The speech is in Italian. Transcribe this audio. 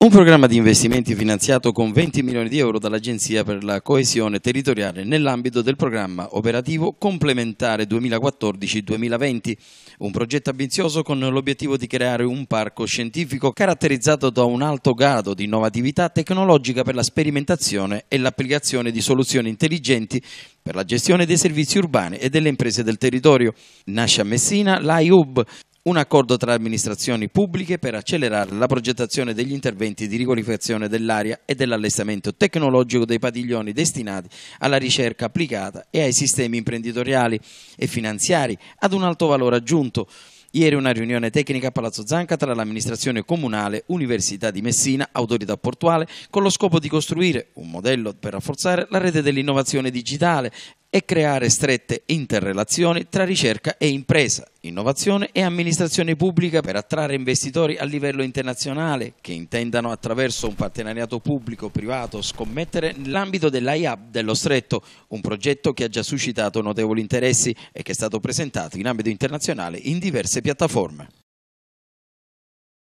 Un programma di investimenti finanziato con 20 milioni di euro dall'Agenzia per la coesione territoriale nell'ambito del programma operativo complementare 2014-2020, un progetto ambizioso con l'obiettivo di creare un parco scientifico caratterizzato da un alto grado di innovatività tecnologica per la sperimentazione e l'applicazione di soluzioni intelligenti per la gestione dei servizi urbani e delle imprese del territorio. Nasce a Messina l'IHUB, un accordo tra amministrazioni pubbliche per accelerare la progettazione degli interventi di riqualificazione dell'aria e dell'allestamento tecnologico dei padiglioni destinati alla ricerca applicata e ai sistemi imprenditoriali e finanziari ad un alto valore aggiunto. Ieri una riunione tecnica a Palazzo Zanca tra l'amministrazione comunale, Università di Messina, Autorità Portuale, con lo scopo di costruire un modello per rafforzare la rete dell'innovazione digitale e creare strette interrelazioni tra ricerca e impresa, innovazione e amministrazione pubblica per attrarre investitori a livello internazionale che intendano attraverso un partenariato pubblico-privato scommettere nell'ambito dell'IAB dello Stretto, un progetto che ha già suscitato notevoli interessi e che è stato presentato in ambito internazionale in diverse piattaforme.